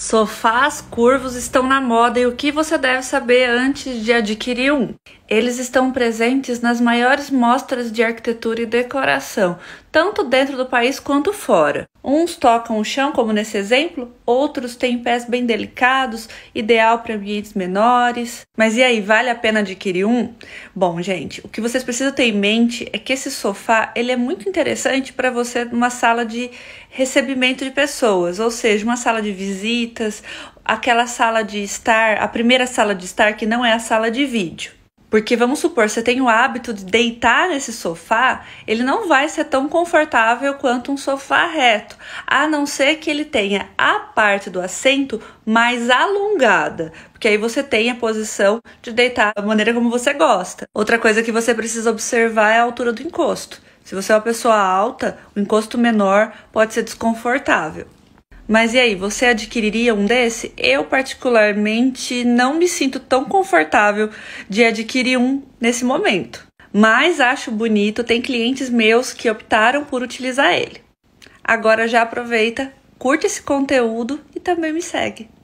Sofás curvos estão na moda e o que você deve saber antes de adquirir um? Eles estão presentes nas maiores mostras de arquitetura e decoração, tanto dentro do país quanto fora. Uns tocam o chão, como nesse exemplo, outros têm pés bem delicados, ideal para ambientes menores. Mas e aí, vale a pena adquirir um? Bom, gente, o que vocês precisam ter em mente é que esse sofá, ele é muito interessante para você numa sala de recebimento de pessoas, ou seja, uma sala de visitas, aquela sala de estar, a primeira sala de estar que não é a sala de vídeo. Porque vamos supor, você tem o hábito de deitar nesse sofá, ele não vai ser tão confortável quanto um sofá reto, a não ser que ele tenha a parte do assento mais alongada, porque aí você tem a posição de deitar da maneira como você gosta. Outra coisa que você precisa observar é a altura do encosto. Se você é uma pessoa alta, o encosto menor pode ser desconfortável. Mas e aí, você adquiriria um desse? Eu, particularmente, não me sinto tão confortável de adquirir um nesse momento. Mas acho bonito, tem clientes meus que optaram por utilizar ele. Agora já aproveita, curte esse conteúdo e também me segue.